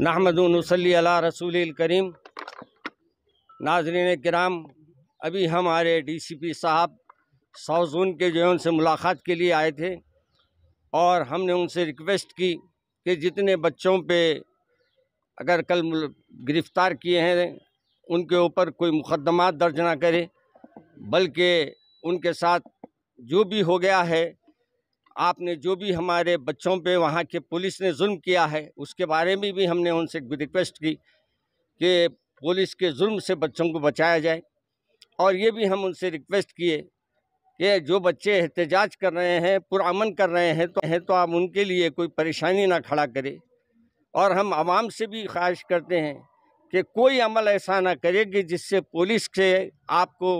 नाहमदनसली अला रसूल करीम नाजरीन कराम अभी हमारे डीसीपी साहब साउजून के जो है उनसे मुलाकात के लिए आए थे और हमने उनसे रिक्वेस्ट की कि जितने बच्चों पे अगर कल गिरफ़्तार किए हैं उनके ऊपर कोई मुकदमा दर्ज ना करें बल्कि उनके साथ जो भी हो गया है आपने जो भी हमारे बच्चों पे वहाँ के पुलिस ने जुल्म किया है उसके बारे में भी हमने उनसे रिक्वेस्ट की कि पुलिस के जुल्म से बच्चों को बचाया जाए और ये भी हम उनसे रिक्वेस्ट किए कि जो बच्चे एहतजाज कर रहे हैं पुरामन कर रहे हैं तो हैं तो आप उनके लिए कोई परेशानी ना खड़ा करें और हम आवाम से भी ख्वाहिश करते हैं कि कोई अमल ऐसा ना करे कि जिससे पुलिस से आपको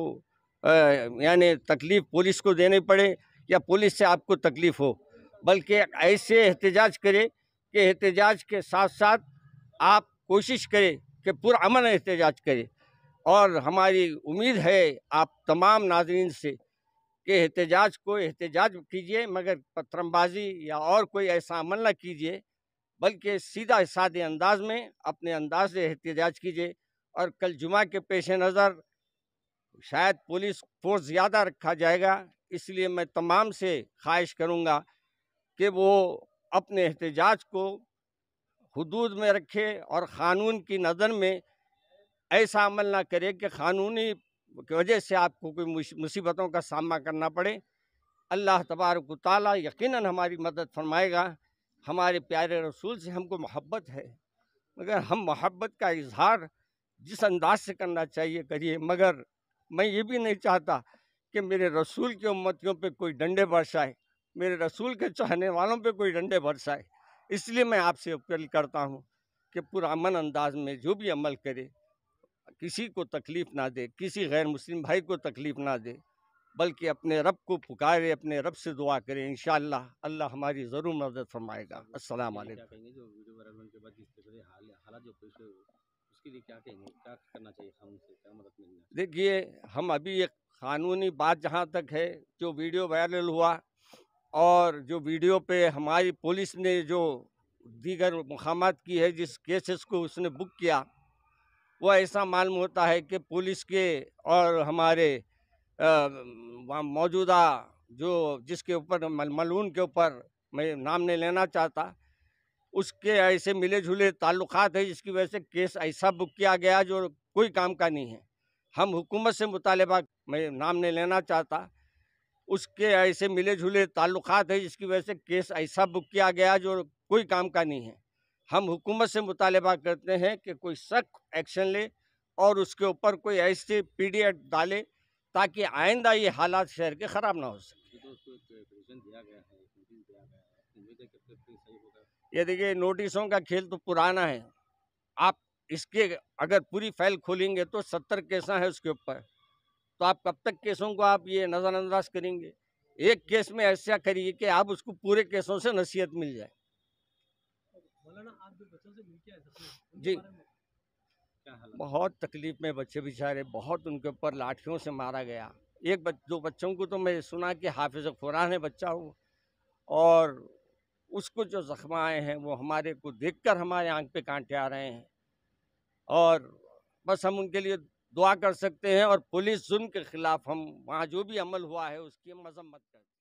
यानी तकलीफ़ पुलिस को देनी पड़े या पुलिस से आपको तकलीफ हो बल्कि ऐसे एहतजाज करें कि एहतजाज के साथ साथ आप कोशिश करें कि पुरान एहतजाज करें और हमारी उम्मीद है आप तमाम नाजरन से कि एहतजाज को एहतजाज कीजिए मगर पत्थरबाजी या और कोई ऐसा अमल न कीजिए बल्कि सीधा सादे अंदाज में अपने अंदाज से एहतजाज कीजिए और कल जुमा के पेश नज़र शायद पुलिस फोर्स ज़्यादा रखा जाएगा इसलिए मैं तमाम से ख्वाहिश करूँगा कि वो अपने एहतजाज को हदूद में रखे और क़ानून की नज़र में ऐसा अमल ना करे कि क़ानूनी की वजह से आपको कोई मुसीबतों का सामना करना पड़े अल्लाह तबारक ताली यकीन हमारी मदद फरमाएगा हमारे प्यारे रसूल से हमको मोहब्बत है मगर हम मोहब्बत का इजहार जिस अंदाज से करना चाहिए करिए मगर मैं ये भी नहीं चाहता कि मेरे रसूल की उम्मतियों पे कोई डंडे बरसाए मेरे रसूल के चाहने वालों पे कोई डंडे बरसाए इसलिए मैं आपसे अपील करता हूँ कि पुरामन अंदाज में जो भी अमल करे किसी को तकलीफ़ ना दे किसी गैर मुस्लिम भाई को तकलीफ़ ना दे बल्कि अपने रब को पुकारे अपने रब से दुआ करें इन अल्लाह हमारी ज़रूर मदद फरमाएगा असल देखिए हम अभी एक कानूनी बात जहाँ तक है जो वीडियो वायरल हुआ और जो वीडियो पे हमारी पुलिस ने जो दीगर मुखामत की है जिस केसेस को उसने बुक किया वो ऐसा मालूम होता है कि पुलिस के और हमारे मौजूदा जो जिसके ऊपर मलून के ऊपर मैं नाम नहीं लेना चाहता उसके ऐसे मिले जुले ताल्लुक़ है जिसकी वजह से केस ऐसा बुक किया गया जो कोई काम का नहीं है हम हुकूमत से मुतालबा मैं नाम नहीं लेना चाहता उसके ऐसे मिले जुले ताल्लुक़ है जिसकी वजह से केस ऐसा बुक किया गया जो कोई काम का नहीं है हम हुकूमत से मुतालबा करते हैं कि कोई सख्त एक्शन ले और उसके ऊपर कोई ऐसे पी डी एड डाले ताकि आइंदा ये हालात शहर के ख़राब ना हो सके तो ये देखिए नोटिसों का खेल तो पुराना है आप इसके अगर पूरी फाइल खोलेंगे तो सत्तर केसा है उसके ऊपर तो आप कब तक केसों को आप ये नज़रअंदाज करेंगे एक केस में ऐसा करिए कि आप उसको पूरे केसों से नसीहत मिल जाए जी बहुत तकलीफ में बच्चे बेचारे बहुत उनके ऊपर लाठियों से मारा गया एक बच, दो बच्चों को तो मैं सुना कि हाफिज़ कुरान है बच्चा वो और उसको जो ज़ख्म आए हैं वो हमारे को देखकर हमारे आंख पे कांटे आ रहे हैं और बस हम उनके लिए दुआ कर सकते हैं और पुलिस जुल्म के खिलाफ हम वहाँ जो भी अमल हुआ है उसकी मजम्मत करते हैं